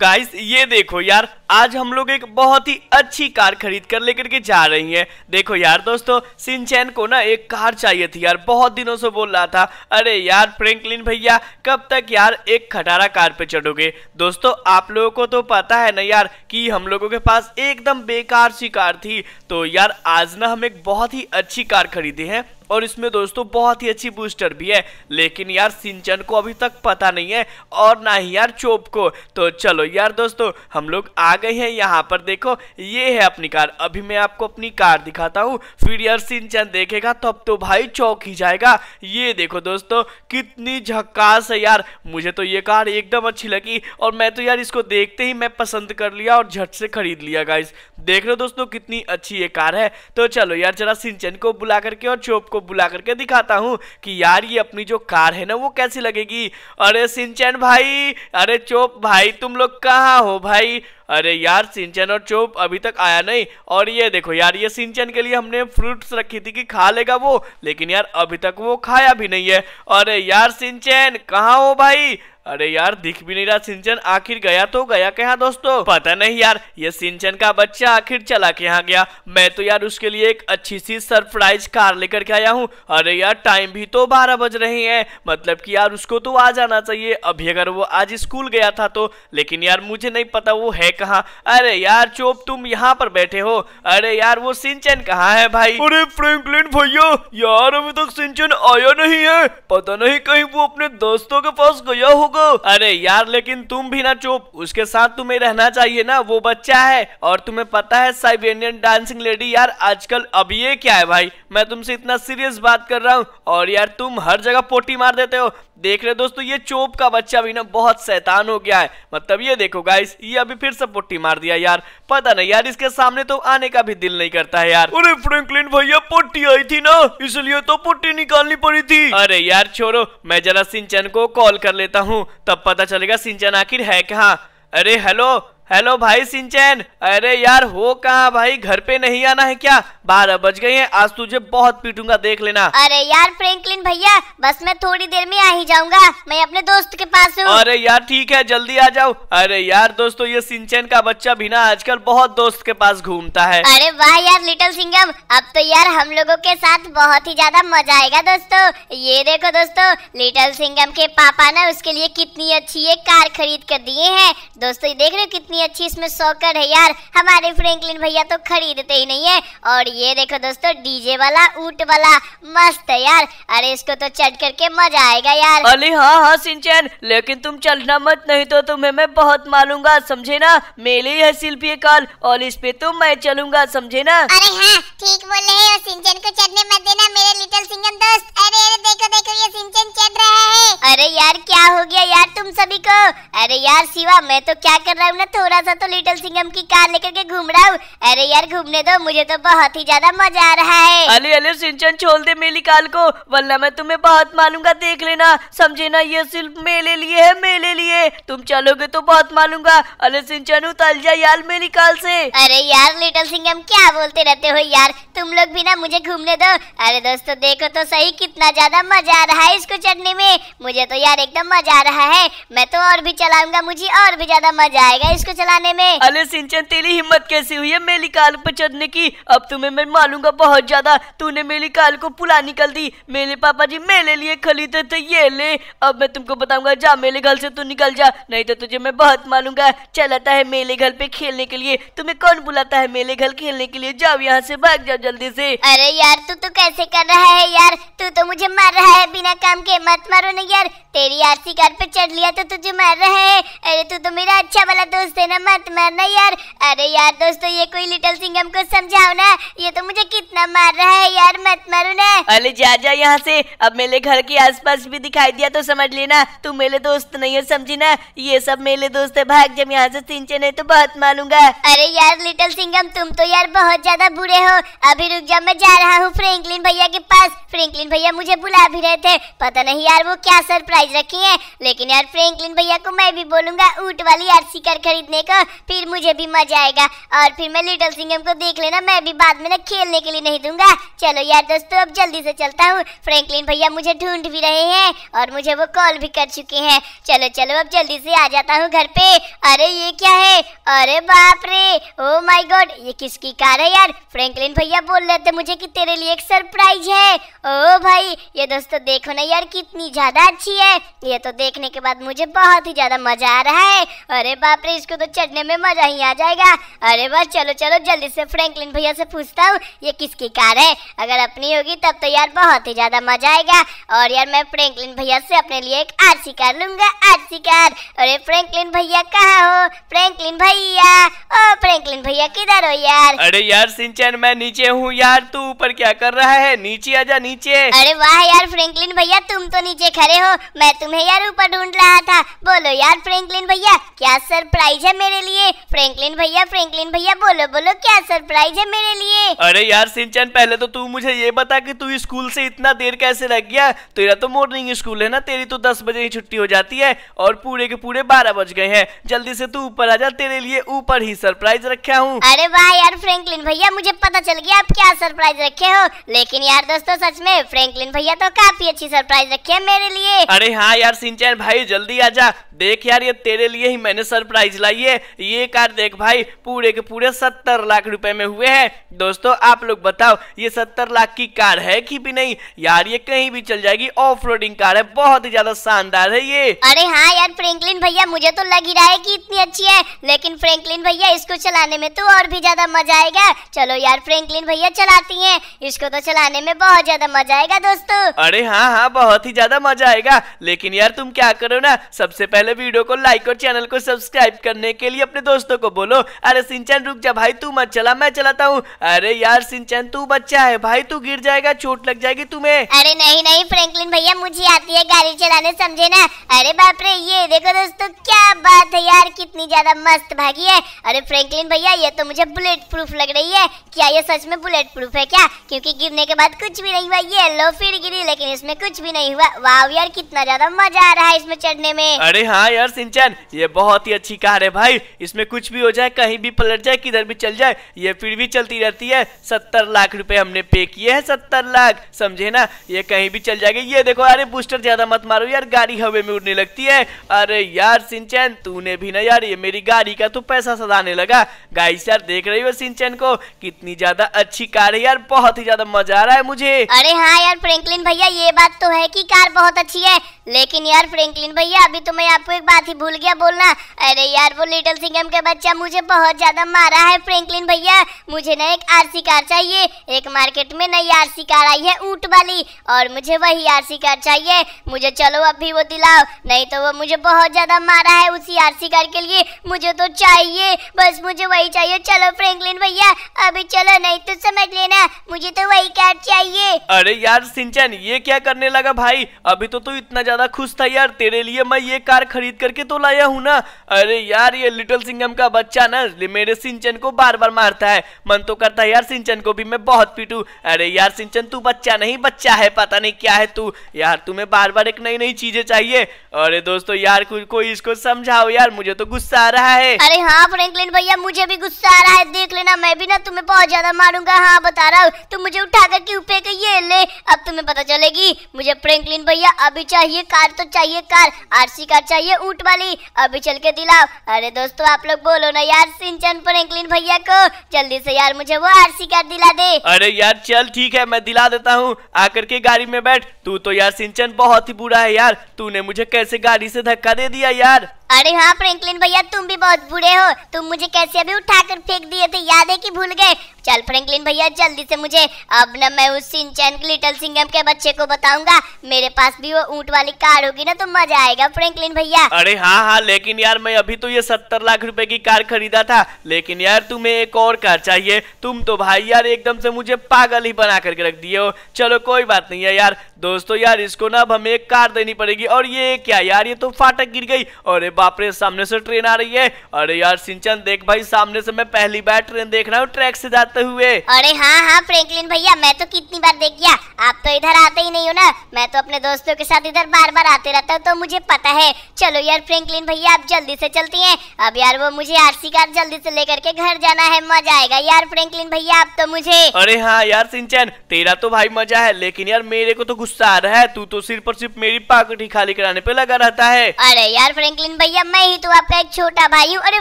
guys ये देखो यार आज हम लोग एक बहुत ही अच्छी कार खरीद कर लेकर के जा रही हैं देखो यार दोस्तों सिंचैन को ना एक कार चाहिए थी यार बहुत दिनों से बोल रहा था अरे यार फ्रैंकलिन भैया कब तक यार एक खटारा कार पे चढ़ोगे दोस्तों आप लोगों को तो पता है ना यार कि हम लोगों के पास एकदम बेकार सी कार थी तो यार आज ना हम एक बहुत ही अच्छी कार खरीदी है और इसमें दोस्तों बहुत ही अच्छी बूस्टर भी है लेकिन यार सिंचन को अभी तक पता नहीं है और ना ही यार चोप को तो चलो यार दोस्तों हम लोग आ गए हैं यहाँ पर देखो ये है अपनी कार अभी मैं आपको अपनी कार दिखाता हूँ फिर यार सिंचन देखेगा तब तो भाई चौक ही जाएगा ये देखो दोस्तों कितनी झक्कास है यार मुझे तो ये कार एकदम अच्छी लगी और मैं तो यार इसको देखते ही मैं पसंद कर लिया और झट से खरीद लिया गाइस देख रहे हो दोस्तों कितनी अच्छी ये कार है तो चलो यार जरा सिंचन को बुला करके और चोप को बुला करके दिखाता हूँ कि यार ये अपनी जो कार है ना वो कैसी लगेगी अरे सिंचन भाई अरे चोप भाई तुम लोग कहाँ हो भाई अरे यार सिंचन और चोप अभी तक आया नहीं और ये देखो यार ये सिंचन के लिए हमने फ्रूट्स रखी थी कि खा लेगा वो लेकिन यार अभी तक वो खाया भी नहीं है अरे यार सिंचन कहाँ हो भाई अरे यार दिख भी नहीं रहा सिंचन आखिर गया तो गया कहा दोस्तों पता नहीं यार ये सिंचन का बच्चा आखिर चला के यहाँ गया मैं तो यार उसके लिए एक अच्छी सी सरप्राइज कार लेकर के आया हूँ अरे यार टाइम भी तो बारह बज रहे हैं मतलब कि यार उसको तो आ जाना चाहिए अभी अगर वो आज स्कूल गया था तो लेकिन यार मुझे नहीं पता वो है कहाँ अरे यार चोप तुम यहाँ पर बैठे हो अरे यार वो सिंचन कहाँ है भाई अरे फ्रेंकलिन भैया यार अभी तक सिंचन आया नहीं है पता नहीं कहीं वो अपने दोस्तों के पास गया होगा लोगो अरे यार लेकिन तुम भी ना चुप उसके साथ तुम्हें रहना चाहिए ना वो बच्चा है और तुम्हें पता है साइबेरियन डांसिंग लेडी यार आजकल अब ये क्या है भाई मैं तुमसे इतना सीरियस बात कर रहा हूँ और यार तुम हर जगह पोटी मार देते हो देख रहे दोस्तों ये चोप का बच्चा भी ना बहुत शैतान हो गया है मतलब ये देखो गाइस ये अभी फिर से पुट्टी मार दिया यार पता नहीं यार इसके सामने तो आने का भी दिल नहीं करता है यार अरे फ्रैंकलिन भैया पुट्टी आई थी ना इसलिए तो पुट्टी निकालनी पड़ी थी अरे यार छोड़ो मैं जरा सिंचन को कॉल कर लेता हूँ तब पता चलेगा सिंचन आखिर है कहाँ अरे हेलो हेलो भाई सिंचैन अरे यार हो कहा भाई घर पे नहीं आना है क्या बारह बज गए हैं आज तुझे बहुत पीटूंगा देख लेना अरे यार फ्रैंकलिन भैया बस मैं थोड़ी देर में आ ही जाऊंगा मैं अपने दोस्त के पास हूँ अरे यार ठीक है जल्दी आ जाओ अरे यार दोस्तों ये सिंचैन का बच्चा भी ना आजकल बहुत दोस्त के पास घूमता है अरे वाह यार लिटिल सिंगम अब तो यार हम लोगो के साथ बहुत ही ज्यादा मजा आएगा दोस्तों ये देखो दोस्तों लिटिल सिंगम के पापा ने उसके लिए कितनी अच्छी एक कार खरीद कर दिए है दोस्तों देख रहे हो कितनी इतनी अच्छी इसमें सॉकर है यार हमारे फ्रैंकलिन भैया तो खरीदते ही नहीं है और ये देखो दोस्तों डीजे वाला ऊट वाला मस्त है यार अरे इसको तो चढ़ करके मजा आएगा यार अली हाँ हाँ सिंचन लेकिन तुम चलना मत नहीं तो तुम्हें मैं बहुत मारूंगा समझे ना मेले है शिल्पी कॉल और इस पे तुम तो मैं चलूंगा समझे ना अरे हाँ ठीक बोले सिंचन को चढ़ने मत देना मेरे लिटिल सिंगम दोस्त अरे अरे देखो देखो ये सिंचन चढ़ रहा है अरे यार क्या हो गया यार तुम सभी को अरे यार शिवा मैं तो क्या कर रहा हूँ ना तो थोड़ा सा तो लिटिल सिंगम की कार लेकर के घूम रहा हूँ अरे यार घूमने दो मुझे तो बहुत ही ज्यादा मजा आ रहा है अले अले सिंचन छोड़ दे मेली काल को वरना मैं तुम्हें बहुत मानूंगा देख लेना समझे ना ये सिर्फ मेले लिए है मेले लिए तुम चलोगे तो बहुत मानूंगा अले सिंचन उतल जा यार मेली काल से अरे यार लिटिल सिंगम क्या बोलते रहते हो यार तुम लोग भी ना मुझे घूमने दो अरे दोस्तों देखो तो सही कितना ज्यादा मजा आ रहा है इसको चढ़ने में मुझे तो यार एकदम मजा आ रहा है मैं तो और भी चलाऊंगा मुझे और भी ज्यादा मजा आएगा इसको चलाने में अरे सिंचन तेरी हिम्मत कैसे हुई है मेरी काल पर चढ़ने की अब तुम्हें मैं मारूंगा बहुत ज्यादा तूने मेरी काल को पुला निकल दी मेरे पापा जी मेरे लिए खरीदे थे ये ले अब मैं तुमको बताऊंगा जा मेरे घर से तू निकल जा नहीं तो तुझे मैं बहुत मारूंगा चलाता है मेले घर पे खेलने के लिए तुम्हें कौन बुलाता है मेले घर खेलने के लिए जाओ यहाँ से भाग जाओ जल्दी से अरे यार तू तो कैसे कर रहा है यार तू तो मुझे मार रहा है बिना काम के मत मारो ना यार तेरी आरसी कार पे चढ़ लिया तो तुझे मार रहा है अरे तू तो मेरा अच्छा वाला दोस्त है देना मत मारना यार अरे यार दोस्तों ये कोई लिटिल सिंह हमको समझाओ ना ये तो मुझे कितना मार रहा है यार मत मारो ना अरे जा जा यहाँ से अब मेरे घर के आसपास भी दिखाई दिया तो समझ लेना तू मेरे दोस्त नहीं है समझी ना ये सब मेरे दोस्त है भाग जब यहाँ से सिंचे नहीं तो बहुत मारूंगा अरे यार लिटिल सिंगम तुम तो यार बहुत ज्यादा बुरे हो अभी रुक जाओ मैं जा रहा हूँ फ्रेंकलिन भैया के पास फ्रेंकलिन भैया मुझे बुला भी रहे थे पता नहीं यार वो क्या सरप्राइज रखी है लेकिन यार फ्रेंकलिन भैया को मैं भी बोलूंगा ऊट वाली आरसी कर खरीदने देखने का फिर मुझे भी मजा आएगा और फिर मैं लिटिल सिंगम को देख लेना मैं भी बाद में ना खेलने के लिए नहीं दूंगा चलो यार दोस्तों अब जल्दी से चलता हूँ फ्रैंकलिन भैया मुझे ढूंढ भी रहे हैं और मुझे वो कॉल भी कर चुके हैं चलो चलो अब जल्दी से आ जाता हूँ घर पे अरे ये क्या है अरे बाप रे ओ माई गॉड ये किसकी कार है यार फ्रेंकलिन भैया बोल रहे थे मुझे की तेरे लिए एक सरप्राइज है ओ oh भाई ये दोस्तों देखो ना यार कितनी ज्यादा अच्छी है ये तो देखने के बाद मुझे बहुत ही ज्यादा मजा आ रहा है अरे बाप रे इसको तो तो चढ़ने में मजा ही आ जाएगा अरे बस चलो चलो जल्दी से फ्रैंकलिन भैया से पूछता हूँ ये किसकी कार है अगर अपनी होगी तब तो यार बहुत ही ज़्यादा मजा आएगा और यार मैं फ्रैंकलिन भैया से अपने लिए एक आरसी कार लूंगा आरसी कार अरे फ्रैंकलिन भैया कहाँ हो फ्रैंकलिन भैया ओ फ्रैंकलिन भैया किधर हो यार अरे यार सिंचन मैं नीचे हूँ यार तू ऊपर क्या कर रहा है नीचे जा नीचे अरे वाह यार फ्रैंकलिन भैया तुम तो नीचे खड़े हो मैं तुम्हें यार ऊपर ढूंढ रहा था बोलो यार फ्रैंकलिन भैया क्या सरप्राइज है मेरे लिए फ्रैंकलिन भैया फ्रैंकलिन भैया बोलो बोलो क्या सरप्राइज है मेरे लिए अरे यार सिंचन पहले तो तू मुझे ये बता कि तू स्कूल से इतना देर कैसे लग गया तेरा तो मॉर्निंग स्कूल है ना तेरी तो दस बजे ही छुट्टी हो जाती है और पूरे के पूरे बारह बज गए हैं जल्दी से तू ऊपर आ जा तेरे लिए ऊपर ही सरप्राइज रखा हूँ अरे वाह यार फ्रैंकलिन भैया मुझे पता चल गया आप क्या सरप्राइज रखे हो लेकिन यार दोस्तों सच में फ्रैंकलिन भैया तो काफी अच्छी सरप्राइज रखी है मेरे लिए अरे हाँ यार सिंचन भाई जल्दी आ जा देख यार ये तेरे लिए ही मैंने सरप्राइज लाई चाहिए ये कार देख भाई पूरे के पूरे सत्तर लाख रुपए में हुए हैं दोस्तों आप लोग बताओ ये सत्तर लाख की कार है कि भी नहीं यार ये कहीं भी चल जाएगी ऑफ कार है बहुत ही ज्यादा शानदार है ये अरे हाँ यार फ्रेंकलिन भैया मुझे तो लग ही रहा है की इतनी अच्छी है लेकिन फ्रेंकलिन भैया इसको चलाने में तो और भी ज्यादा मजा आएगा चलो यार फ्रेंकलिन भैया चलाती है इसको तो चलाने में बहुत ज्यादा मजा आएगा दोस्तों अरे हाँ हाँ बहुत ही ज्यादा मजा आएगा लेकिन यार तुम क्या करो ना सबसे पहले वीडियो को लाइक और चैनल को सब्सक्राइब करने करने के लिए अपने दोस्तों को बोलो अरे सिंचन रुक जा भाई तू मत चला मैं चलाता हूँ अरे यार सिंचन तू बच्चा है भाई तू गिर जाएगा चोट लग जाएगी तुम्हें अरे नहीं नहीं फ्रैंकलिन भैया मुझे आती है गाड़ी चलाने समझे ना अरे बाप रे ये देखो दोस्तों क्या बात है यार कितनी ज्यादा मस्त भागी है अरे फ्रैंकलिन भैया ये तो मुझे बुलेट प्रूफ लग रही है क्या ये सच में बुलेट प्रूफ है क्या क्योंकि गिरने के बाद कुछ भी नहीं हुआ ये लो फिर गिरी लेकिन इसमें कुछ भी नहीं हुआ वाह यार कितना ज्यादा मजा आ रहा है इसमें चढ़ने में अरे हाँ यार सिंचन ये बहुत ही अच्छी कार है भाई इसमें कुछ भी हो जाए कहीं भी पलट जाए किधर भी चल जाए ये फिर भी चलती रहती है सत्तर लाख रुपए हमने पे किए हैं सत्तर लाख समझे ना ये कहीं भी चल जाएगी ये देखो अरे बूस्टर ज्यादा मत मारो यार गाड़ी हवे में उड़ने लगती है अरे यार सिंचन तूने भी ना यार ये मेरी गाड़ी का तो पैसा सदाने लगा गाई यार देख रही हो सिंचन को कितनी ज्यादा अच्छी कार है यार बहुत ही ज्यादा मजा आ रहा है मुझे अरे हाँ यार फ्रेंकलिन भैया ये बात तो है की कार बहुत अच्छी है लेकिन यार फ्रेंकलिन भैया अभी तो मैं आपको एक बात ही भूल गया बोलना अरे यार वो वो लिटिल सिंगम का बच्चा मुझे बहुत ज्यादा मारा है फ्रैंकलिन भैया मुझे ना एक आरसी कार चाहिए एक मार्केट में नई आरसी कार आई है ऊंट वाली और मुझे वही आरसी कार चाहिए मुझे चलो अभी वो दिलाओ नहीं तो वो मुझे बहुत ज्यादा मारा है उसी आरसी कार के लिए मुझे तो चाहिए बस मुझे वही चाहिए चलो फ्रैंकलिन भैया अभी चलो नहीं तो समझ लेना मुझे तो वही कार चाहिए अरे यार सिंचन ये क्या करने लगा भाई अभी तो तू तो इतना ज्यादा खुश था यार तेरे लिए मैं ये कार खरीद करके तो लाया हूँ ना अरे यार यार ये लिटिल सिंगम का बच्चा ना मेरे सिंचन को बार बार मारता है मन तो करता है यार सिंचन को भी मैं बहुत पीटू अरे यार सिंचन तू बच्चा नहीं बच्चा है पता नहीं क्या है तू यार तुम्हें बार बार एक नई नई चीजें चाहिए अरे दोस्तों यार कोई इसको समझाओ यार मुझे तो गुस्सा आ रहा है अरे हाँ फ्रेंकलिन भैया मुझे भी गुस्सा आ रहा है देख लेना मैं भी ना तुम्हें बहुत ज्यादा मारूंगा हाँ बता रहा हूँ तुम मुझे उठा कर उपे पे ये ले अब तुम्हें पता चलेगी मुझे फ्रेंकलिन भैया अभी चाहिए कार तो चाहिए कार आरसी कार चाहिए ऊट वाली अभी चल के दिलाओ अरे अरे दोस्तों आप लोग बोलो ना यार सिंचन फ्रेंकलिन भैया को जल्दी से यार मुझे वो आरसी कार्ड दिला दे अरे यार चल ठीक है मैं दिला देता हूँ आकर के गाड़ी में बैठ तू तो यार सिंचन बहुत ही बुरा है यार तूने मुझे कैसे गाड़ी से धक्का दे दिया यार अरे हाँ फ्रैंकलिन भैया तुम भी बहुत बुरे हो तुम मुझे कैसे अभी उठाकर फेंक दिए थे याद है कि भूल गए चल फ्रैंकलिन भैया जल्दी से मुझे अब ना मैं उस सिंचन लिटिल सिंगम के बच्चे को बताऊंगा मेरे पास भी वो ऊंट वाली कार होगी ना तो मजा आएगा फ्रैंकलिन भैया अरे हाँ हाँ लेकिन यार मैं अभी तो ये सत्तर लाख रूपए की कार खरीदा था लेकिन यार तुम्हें एक और कार चाहिए तुम तो भाई यार एकदम से मुझे पागल ही बना करके रख दिए हो चलो कोई बात नहीं है यार दोस्तों यार इसको ना अब हमें एक कार देनी पड़ेगी और ये क्या यार ये तो फाटक गिर गई और बाप रे सामने से ट्रेन आ रही है अरे यार सिंचन देख भाई सामने से मैं पहली बार ट्रेन देख रहा हूँ ट्रैक से जाते हुए अरे हाँ हाँ फ्रेंकलिन भैया मैं तो कितनी बार देख गया आप तो इधर आते ही नहीं हो ना मैं तो अपने दोस्तों के साथ इधर बार बार आते रहता हूँ तो मुझे पता है चलो यार फ्रेंकलिन भैया आप जल्दी से चलती है अब यार वो मुझे आरसी कार जल्दी से लेकर के घर जाना है मजा आएगा यार फ्रेंकलिन भैया आप तो मुझे अरे हाँ यार सिंचन तेरा तो भाई मजा है लेकिन यार मेरे को तो गुस्सा आ रहा है तू तो सिर्फ और सिर्फ मेरी पाकट ही खाली कराने पे लगा रहता है अरे यार फ्रेंकलिन भैया मैं ही तो आपका एक छोटा भाई हूँ अरे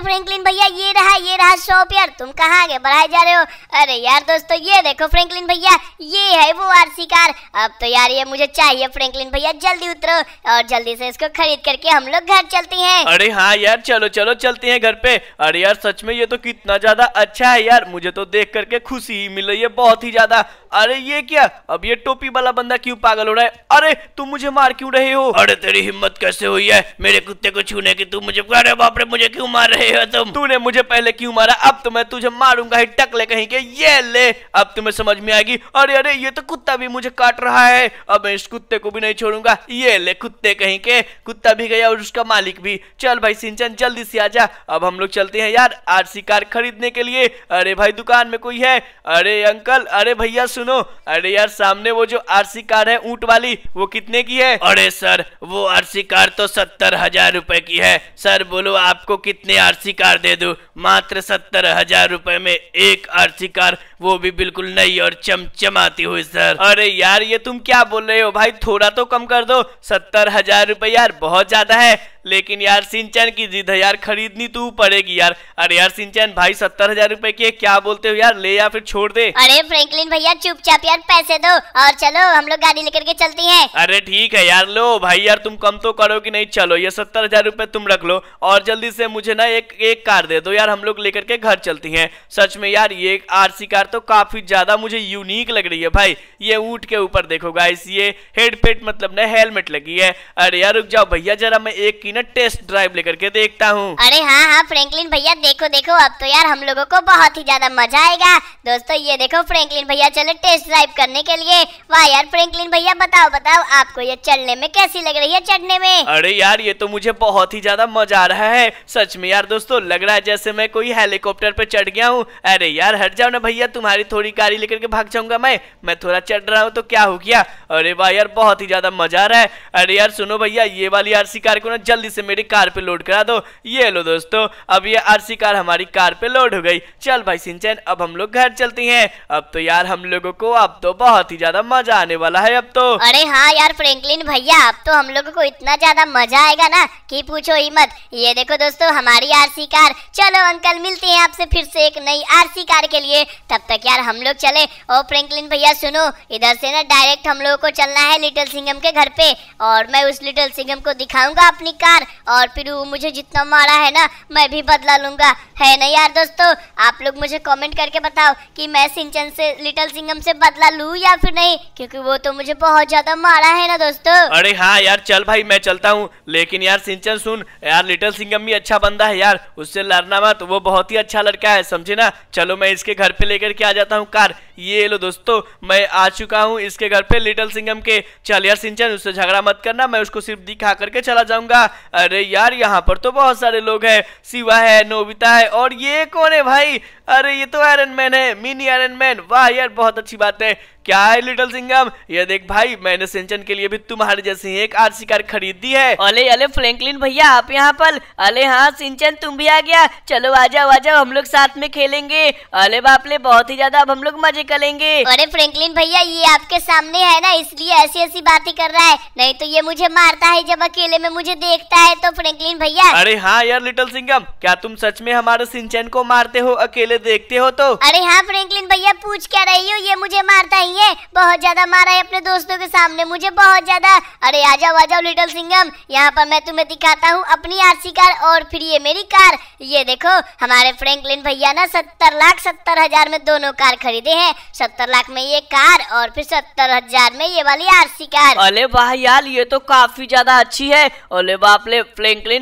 फ्रैंकलिन भैया ये रहा ये रहा शॉप यार तुम कहाँ आगे बढ़ाए जा रहे हो अरे यार दोस्तों ये देखो फ्रैंकलिन भैया ये है वो आरसी कार अब तो यार ये मुझे चाहिए फ्रैंकलिन भैया जल्दी उतरो और जल्दी से इसको खरीद करके हम लोग घर चलते हैं अरे हाँ यार चलो चलो चलते हैं घर पे अरे यार सच में ये तो कितना ज्यादा अच्छा है यार मुझे तो देख करके खुशी ही मिल रही है बहुत ही ज्यादा अरे ये क्या अब ये टोपी वाला बंदा क्यों पागल हो रहा है अरे तुम मुझे मार क्यों रहे हो अरे तेरी हिम्मत कैसे हुई है मेरे कुत्ते को छूने की तुम मुझे अरे बाप रे मुझे क्यों मार रहे हो तुम तूने मुझे पहले क्यों मारा अब तो मैं तुझे मारूंगा ही टक ले कहीं के ये ले अब तुम्हें समझ में आएगी अरे अरे ये तो कुत्ता भी मुझे काट रहा है अब मैं इस कुत्ते को भी नहीं छोड़ूंगा ये ले कुत्ते कहीं के कुत्ता भी गया और उसका मालिक भी चल भाई सिंचन जल्दी से आजा अब हम लोग चलते हैं यार आरसी कार खरीदने के लिए अरे भाई दुकान में कोई है अरे अंकल अरे भैया सुन सुनो अरे यार सामने वो जो आरसी कार है ऊंट वाली वो कितने की है अरे सर वो आरसी कार तो सत्तर हजार रूपए की है सर बोलो आपको कितने आरसी कार दे दू मात्र सत्तर हजार रूपए में एक आरसी कार वो भी बिल्कुल नई और चमचमाती हुई सर अरे यार ये तुम क्या बोल रहे हो भाई थोड़ा तो कम कर दो सत्तर हजार रूपए यार बहुत ज्यादा है लेकिन यार सिंचन की जिद है यार खरीदनी तो पड़ेगी यार अरे यार सिंचन भाई सत्तर हजार रूपए की क्या बोलते हो यार ले या फिर छोड़ दे अरे फ्रैंकलिन भैया चुपचाप यार पैसे दो और चलो हम लोग गाड़ी लेकर के चलती है अरे ठीक है यार लो भाई यार तुम कम तो करो की नहीं चलो ये सत्तर हजार रूपए तुम रख लो और जल्दी से मुझे ना एक एक कार दे दो यार हम लोग लेकर के घर चलती है सच में यार ये सी कार तो काफी ज्यादा मुझे यूनिक लग रही है भाई ये ऊँट के ऊपर देखो गाइस ये हेडपेट मतलब ना हेलमेट लगी है अरे यार रुक जाओ भैया जरा मैं एक ना टेस्ट ड्राइव लेकर के देखता हूँ अरे हाँ हाँ फ्रैंकलिन भैया देखो देखो अब तो यार हम लोगों को बहुत ही ज्यादा मजा आएगा दोस्तों ये देखो फ्रैंकलिन भैया चले टेस्ट ड्राइव करने के लिए वाह यार फ्रैंकलिन भैया बताओ बताओ आपको ये चलने में कैसी लग रही है चढ़ने में अरे यार ये तो मुझे बहुत ही ज्यादा मजा आ रहा है सच में यार दोस्तों लग रहा है जैसे मैं कोई हेलीकॉप्टर पे चढ़ गया हूँ अरे यार हट जाओ ना भैया तुम्हारी थोड़ी गाड़ी लेकर के भाग जाऊंगा मैं मैं थोड़ा चढ़ रहा हूँ तो क्या हो गया अरे वाह यार बहुत ही ज्यादा मजा आ रहा है अरे यार सुनो भैया ये वाली आरसी कार को ना जल्दी जल्दी से मेरी कार पे लोड करा दो ये लो दोस्तों अब ये आरसी कार हमारी कार पे लोड हो गई चल भाई सिंचन अब हम लोग घर चलती हैं अब तो यार हम लोगों को अब तो बहुत ही ज्यादा मजा आने वाला है अब तो अरे हाँ यार फ्रेंकलिन भैया अब तो हम लोगो को इतना ज्यादा मजा आएगा ना की पूछो ही मत ये देखो दोस्तों हमारी आरसी कार चलो अंकल मिलते हैं आपसे फिर से एक नई आरसी कार के लिए तब तक यार हम लोग चले ओ फ्रेंकलिन भैया सुनो इधर से ना डायरेक्ट हम लोगों को चलना है लिटिल सिंगम के घर पे और मैं उस लिटिल सिंगम को दिखाऊंगा अपनी कार यार और फिर वो मुझे जितना मारा है ना मैं भी बदला लूंगा है ना यार दोस्तों आप लोग मुझे कमेंट करके बताओ कि मैं सिंचन से लिटिल सिंगम से बदला लू या फिर नहीं क्योंकि वो तो मुझे बहुत ज़्यादा मारा है ना दोस्तों अरे हाँ यार चल भाई मैं चलता हूँ लेकिन यार सिंचन सुन यार लिटिल सिंगम भी अच्छा बंदा है यार उससे लड़ना मत वो बहुत ही अच्छा लड़का है समझे ना चलो मैं इसके घर पे लेकर के आ जाता हूँ कार ये लो दोस्तों मैं आ चुका हूँ इसके घर पे लिटिल सिंगम के चल यार सिंचन उससे झगड़ा मत करना मैं उसको सिर्फ दिखा करके चला जाऊंगा अरे यार यहाँ पर तो बहुत सारे लोग हैं शिवा है नोबिता है और ये कौन है भाई अरे ये तो आयरन मैन है मिनी आयरन मैन वाह यार बहुत अच्छी बात है क्या है लिटिल सिंगम ये देख भाई मैंने सिंचन के लिए भी तुम्हारे जैसी एक आरसी कार खरीद दी है अले अले फ्रैंकलिन भैया आप यहाँ पर अले हाँ सिंचन तुम भी आ गया चलो आ जाओ आ जाओ हम लोग साथ में खेलेंगे अले बापले बहुत ही ज्यादा अब हम लोग मजे करेंगे अरे फ्रैंकलिन भैया ये आपके सामने है ना इसलिए ऐसी ऐसी बातें कर रहा है नहीं तो ये मुझे मारता है जब अकेले में मुझे देखता है तो फ्रैंकलिन भैया अरे हाँ यार लिटिल सिंगम क्या तुम सच में हमारे सिंचन को मारते हो अकेले देखते हो तो अरे हाँ फ्रैंकलिन भैया पूछ क्या रही हो ये मुझे मारता ही नहीं है बहुत ज्यादा मारा है अपने दोस्तों के सामने मुझे बहुत ज्यादा अरे आ जाओ आ जाओ लिटिल सिंगम यहाँ पर मैं तुम्हें दिखाता हूँ अपनी आरसी कार और फिर ये मेरी कार ये देखो हमारे फ्रेंकलिन भैया ना सत्तर लाख सत्तर हजार में दोनों कार खरीदे हैं सत्तर लाख में ये कार और फिर सत्तर हजार में ये वाली आरसी कार अरे वाह यार ये तो काफी ज्यादा अच्छी है अरे बाप ले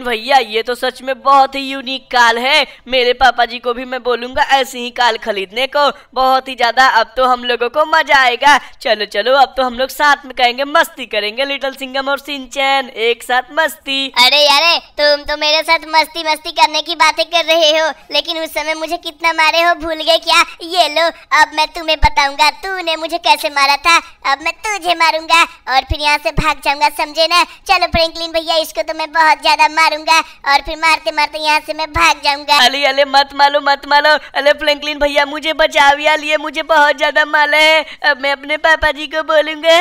भैया ये तो सच में बहुत ही यूनिक कार है मेरे पापा जी को भी मैं बोलूंगा ऐसी ही कार खरीदने को बहुत ही ज्यादा अब तो हम लोगों को मजा आएगा चलो चलो अब तो हम लोग साथ में कहेंगे मस्ती करेंगे लिटिल सिंगम और सिंचन एक साथ मस्ती अरे यार तुम तो मेरे साथ मस्ती मस्ती करने की बातें कर रहे हो लेकिन उस समय मुझे कितना मारे हो भूल गए क्या ये लो अब मैं तुम्हें बताऊंगा तूने मुझे कैसे मारा था अब मैं तुझे मारूंगा और फिर यहाँ से भाग जाऊंगा समझे ना चलो फ्रेंकलिन भैया इसको तो मैं बहुत ज्यादा मारूंगा और फिर मारते मारते यहाँ से मैं भाग जाऊंगा अले अले मत मालो मत मालो अले फ्रेंकलिन भैया मुझे बचाओ यार ये मुझे बहुत ज्यादा माला है अब मैं अपने पापा जी को बोलूंगा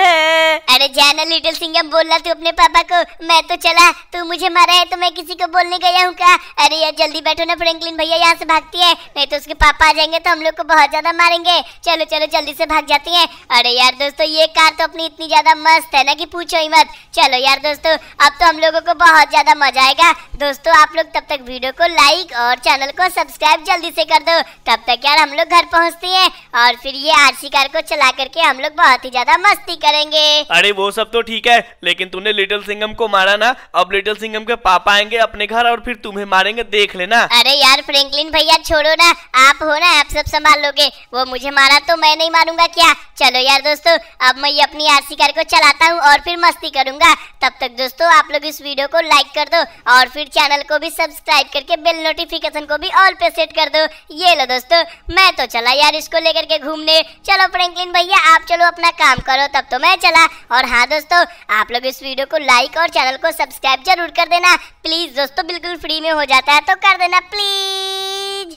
अरे जाना लिटिल सिंह अब बोलना तू अपने पापा को मैं तो चला तू मुझे मारा है तो मैं किसी को बोलने गया हूँ क्या अरे यार जल्दी बैठो ना फ्रेंकलिन भैया यहाँ से भागती है नहीं तो उसके पापा आ जाएंगे तो हम लोग को बहुत ज्यादा मारेंगे चलो चलो जल्दी से भाग जाती है अरे यार दोस्तों ये कार तो अपनी इतनी ज्यादा मस्त है ना कि पूछो ही मत चलो यार दोस्तों अब तो हम लोगों को बहुत ज्यादा मजा आएगा दोस्तों आप लोग तब तक वीडियो को लाइक और चैनल को सब्सक्राइब जल्दी से कर दो तब तक यार हम लोग घर पहुँचती है और फिर ये आरसी कार को चला करके हम लोग बहुत ही ज्यादा मस्ती करेंगे अरे वो सब तो ठीक है लेकिन तूने लिटिल सिंगम को मारा ना अब लिटिल सिंगम के पापा आएंगे अपने घर और फिर तुम्हें मारेंगे देख लेना अरे यार फ्रेंकलिन भैया छोड़ो ना आप हो ना आप सब संभाल लोगे वो मुझे मारा तो मैं नहीं मारूंगा क्या चलो यार दोस्तों अब मैं अपनी आरसी कार को चलाता हूँ और फिर मस्ती करूंगा तब तक दोस्तों आप लोग इस वीडियो को लाइक कर दो और फिर चैनल को भी सब्सक्राइब करके बेल नोटिफिकेशन को भी ऑल पे सेट कर दो ये लो दोस्तों मैं तो चला यार इसको लेकर के घूमने चलो फ्रेंकलिन भैया भैया आप चलो अपना काम करो तब तो मैं चला और हाँ दोस्तों आप लोग इस वीडियो को लाइक और चैनल को सब्सक्राइब जरूर कर देना प्लीज़ दोस्तों बिल्कुल फ्री में हो जाता है तो कर देना प्लीज़